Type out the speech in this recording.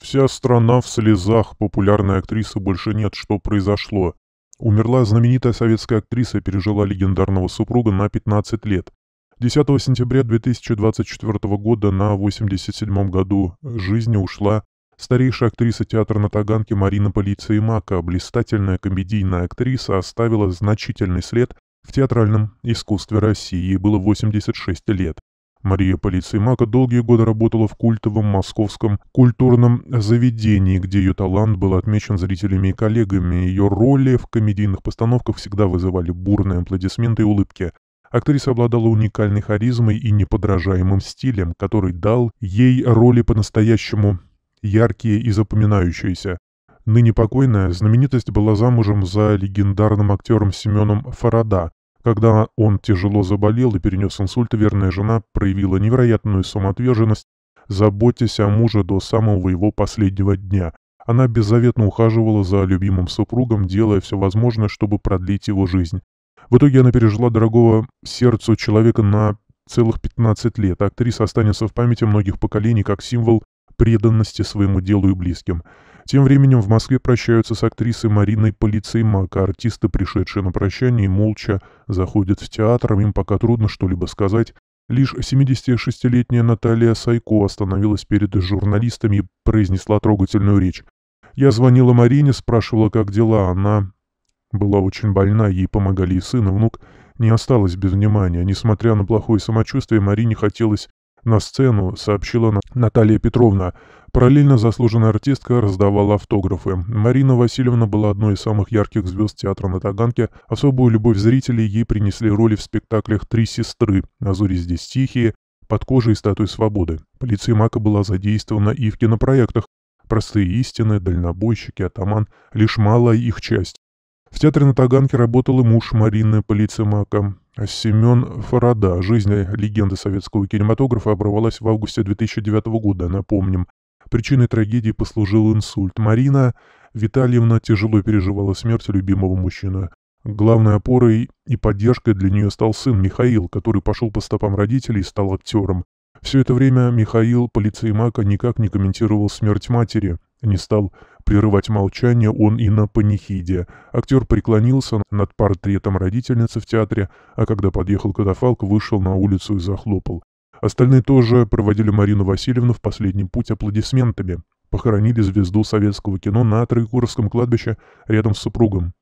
Вся страна в слезах, популярной актрисы больше нет, что произошло. Умерла знаменитая советская актриса, пережила легендарного супруга на 15 лет. 10 сентября 2024 года на 87-м году жизни ушла старейшая актриса театра на Таганке Марина Мака, блистательная комедийная актриса, оставила значительный след в театральном искусстве России. Ей было 86 лет. Мария Полицеймака долгие годы работала в культовом московском культурном заведении, где ее талант был отмечен зрителями и коллегами. Ее роли в комедийных постановках всегда вызывали бурные аплодисменты и улыбки. Актриса обладала уникальной харизмой и неподражаемым стилем, который дал ей роли по-настоящему яркие и запоминающиеся. Ныне покойная знаменитость была замужем за легендарным актером Семеном Фарада, когда он тяжело заболел и перенес инсульт, верная жена проявила невероятную самоотверженность, заботясь о муже до самого его последнего дня. Она беззаветно ухаживала за любимым супругом, делая все возможное, чтобы продлить его жизнь. В итоге она пережила дорогого сердцу человека на целых 15 лет. Актриса останется в памяти многих поколений как символ преданности своему делу и близким. Тем временем в Москве прощаются с актрисой Мариной Полицеймак, а артисты, пришедшие на прощание, молча заходят в театр, им пока трудно что-либо сказать. Лишь 76-летняя Наталья Сайко остановилась перед журналистами и произнесла трогательную речь. Я звонила Марине, спрашивала, как дела. Она была очень больна, ей помогали и сын, и внук. Не осталось без внимания. Несмотря на плохое самочувствие, Марине хотелось на сцену, сообщила Наталья Петровна. Параллельно заслуженная артистка раздавала автографы. Марина Васильевна была одной из самых ярких звезд театра на Таганке. Особую любовь зрителей ей принесли роли в спектаклях «Три сестры», «На зоре здесь тихие», «Под кожей статуи свободы». Полиция Мака была задействована и в кинопроектах «Простые истины», «Дальнобойщики», «Атаман» — лишь малая их часть. В театре на Таганке работал и муж Марины Полицемака. Семен Фарада. Жизнь легенды советского кинематографа оборвалась в августе 2009 года, напомним. Причиной трагедии послужил инсульт. Марина Витальевна тяжело переживала смерть любимого мужчины. Главной опорой и поддержкой для нее стал сын Михаил, который пошел по стопам родителей и стал актером. Все это время Михаил полицеймака никак не комментировал смерть матери, не стал прерывать молчание он и на панихиде. Актер преклонился над портретом родительницы в театре, а когда подъехал катафалк, вышел на улицу и захлопал. Остальные тоже проводили Марину Васильевну в последний путь аплодисментами. Похоронили звезду советского кино на Троекуровском кладбище рядом с супругом.